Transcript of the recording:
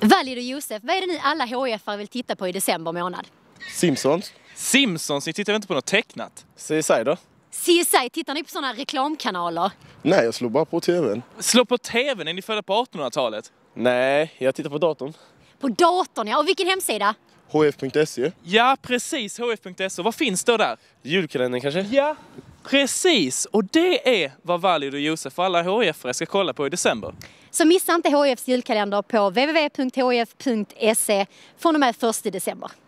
Väljer du Josef, vad är det ni alla HIF-are vill titta på i december månad? Simpsons. Simpsons? Ni tittar väl inte på något tecknat? CSI då? CSI, tittar ni på sådana reklamkanaler? Nej, jag slår bara på tvn. Slå på tvn? Är ni födda på 1800-talet? Nej, jag tittar på datorn. På datorn, ja. Och vilken hemsida? hf.se. Ja, precis. hf.se. Vad finns då där? Julkalendern kanske? Ja. Precis, och det är vad Valid och Josef och alla hif ska kolla på i december. Så missa inte HIFs julkalender på www.hif.se från och med 1 december.